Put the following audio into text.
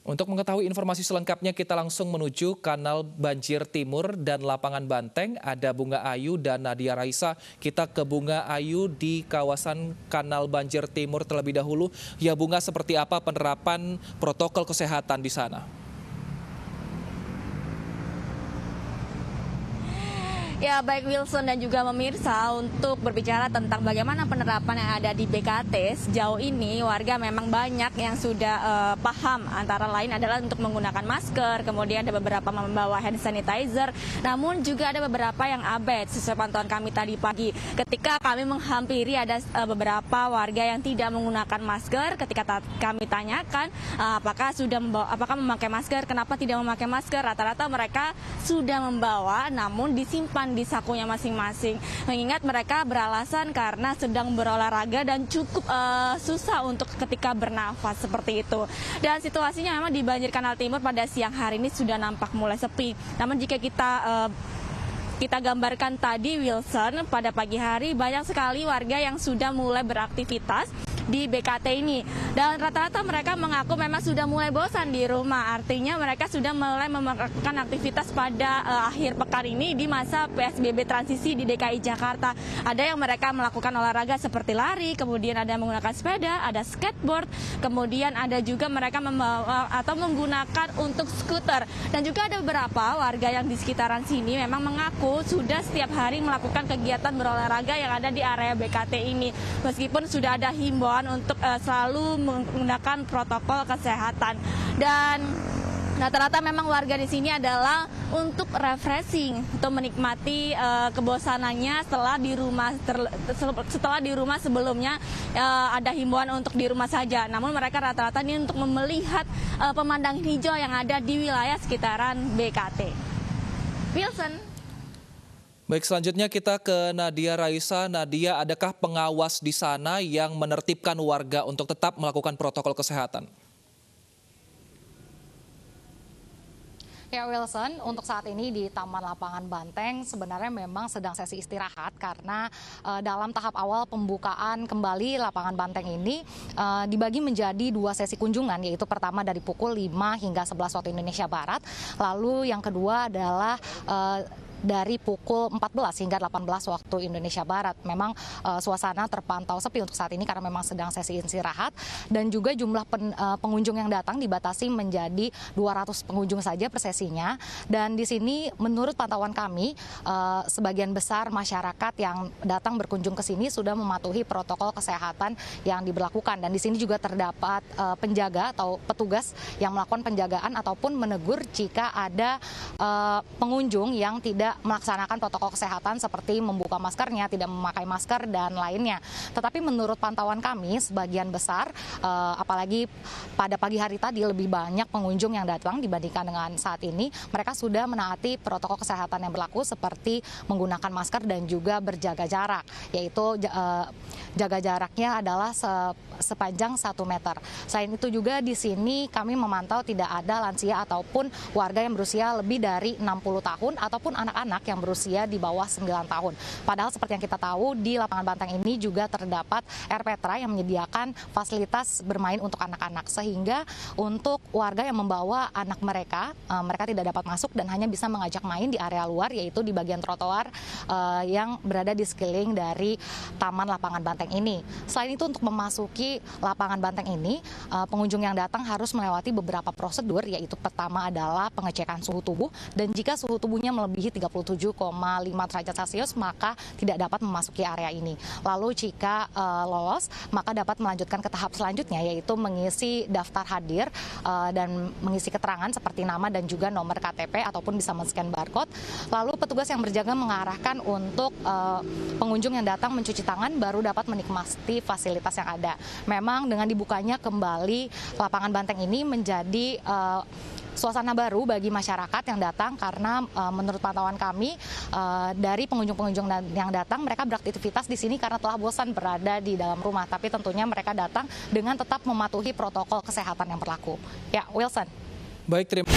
Untuk mengetahui informasi selengkapnya, kita langsung menuju kanal Banjir Timur dan lapangan Banteng. Ada Bunga Ayu dan Nadia Raisa. Kita ke Bunga Ayu di kawasan kanal Banjir Timur terlebih dahulu. Ya Bunga, seperti apa penerapan protokol kesehatan di sana? Ya, baik Wilson dan juga pemirsa untuk berbicara tentang bagaimana penerapan yang ada di BKT sejauh ini warga memang banyak yang sudah uh, paham antara lain adalah untuk menggunakan masker, kemudian ada beberapa membawa hand sanitizer, namun juga ada beberapa yang abet sesuai pantauan kami tadi pagi. Ketika kami menghampiri ada uh, beberapa warga yang tidak menggunakan masker, ketika ta kami tanyakan uh, apakah sudah membawa, apakah memakai masker, kenapa tidak memakai masker, rata-rata mereka sudah membawa namun disimpan di sakunya masing-masing. Mengingat mereka beralasan karena sedang berolahraga dan cukup uh, susah untuk ketika bernafas seperti itu. Dan situasinya memang di Banjir Kanal Timur pada siang hari ini sudah nampak mulai sepi. Namun jika kita uh, kita gambarkan tadi Wilson pada pagi hari banyak sekali warga yang sudah mulai beraktivitas di BKT ini. Dan rata-rata mereka mengaku memang sudah mulai bosan di rumah. Artinya mereka sudah mulai memerlukan aktivitas pada uh, akhir pekan ini di masa PSBB transisi di DKI Jakarta. Ada yang mereka melakukan olahraga seperti lari, kemudian ada yang menggunakan sepeda, ada skateboard, kemudian ada juga mereka membawa atau menggunakan untuk skuter. Dan juga ada beberapa warga yang di sekitaran sini memang mengaku sudah setiap hari melakukan kegiatan berolahraga yang ada di area BKT ini. Meskipun sudah ada himbauan himbauan untuk uh, selalu menggunakan protokol kesehatan dan rata-rata memang warga di sini adalah untuk refreshing untuk menikmati uh, kebosanannya setelah di rumah ter, setelah di rumah sebelumnya uh, ada himbauan untuk di rumah saja. Namun mereka rata-rata ini untuk melihat uh, pemandangan hijau yang ada di wilayah sekitaran BKT. Wilson Baik, selanjutnya kita ke Nadia Raisa. Nadia, adakah pengawas di sana yang menertibkan warga untuk tetap melakukan protokol kesehatan? Ya Wilson, untuk saat ini di Taman Lapangan Banteng sebenarnya memang sedang sesi istirahat karena e, dalam tahap awal pembukaan kembali Lapangan Banteng ini e, dibagi menjadi dua sesi kunjungan yaitu pertama dari pukul 5 hingga 11 waktu Indonesia Barat, lalu yang kedua adalah e, dari pukul 14 hingga 18 waktu Indonesia Barat. Memang uh, suasana terpantau sepi untuk saat ini karena memang sedang sesi istirahat dan juga jumlah pen, uh, pengunjung yang datang dibatasi menjadi 200 pengunjung saja per sesinya. Dan di sini menurut pantauan kami uh, sebagian besar masyarakat yang datang berkunjung ke sini sudah mematuhi protokol kesehatan yang diberlakukan dan di sini juga terdapat uh, penjaga atau petugas yang melakukan penjagaan ataupun menegur jika ada uh, pengunjung yang tidak tidak melaksanakan protokol kesehatan seperti membuka maskernya, tidak memakai masker dan lainnya. Tetapi menurut pantauan kami sebagian besar uh, apalagi pada pagi hari tadi lebih banyak pengunjung yang datang dibandingkan dengan saat ini, mereka sudah menaati protokol kesehatan yang berlaku seperti menggunakan masker dan juga berjaga jarak, yaitu uh, jaga jaraknya adalah se sepanjang 1 meter. Selain itu juga di sini kami memantau tidak ada lansia ataupun warga yang berusia lebih dari 60 tahun ataupun anak-anak anak yang berusia di bawah 9 tahun. Padahal seperti yang kita tahu di lapangan Banteng ini juga terdapat RPTRA yang menyediakan fasilitas bermain untuk anak-anak sehingga untuk warga yang membawa anak mereka eh, mereka tidak dapat masuk dan hanya bisa mengajak main di area luar yaitu di bagian trotoar eh, yang berada di sekeliling dari Taman Lapangan Banteng ini. Selain itu untuk memasuki lapangan Banteng ini, eh, pengunjung yang datang harus melewati beberapa prosedur yaitu pertama adalah pengecekan suhu tubuh dan jika suhu tubuhnya melebihi 30 27,5 derajat Celcius maka tidak dapat memasuki area ini. Lalu jika uh, lolos maka dapat melanjutkan ke tahap selanjutnya yaitu mengisi daftar hadir uh, dan mengisi keterangan seperti nama dan juga nomor KTP ataupun bisa men-scan barcode. Lalu petugas yang berjaga mengarahkan untuk uh, pengunjung yang datang mencuci tangan baru dapat menikmati fasilitas yang ada. Memang dengan dibukanya kembali lapangan banteng ini menjadi uh, suasana baru bagi masyarakat yang datang karena uh, menurut pantauan kami uh, dari pengunjung-pengunjung yang datang mereka beraktivitas di sini karena telah bosan berada di dalam rumah tapi tentunya mereka datang dengan tetap mematuhi protokol kesehatan yang berlaku. Ya, Wilson. Baik, terima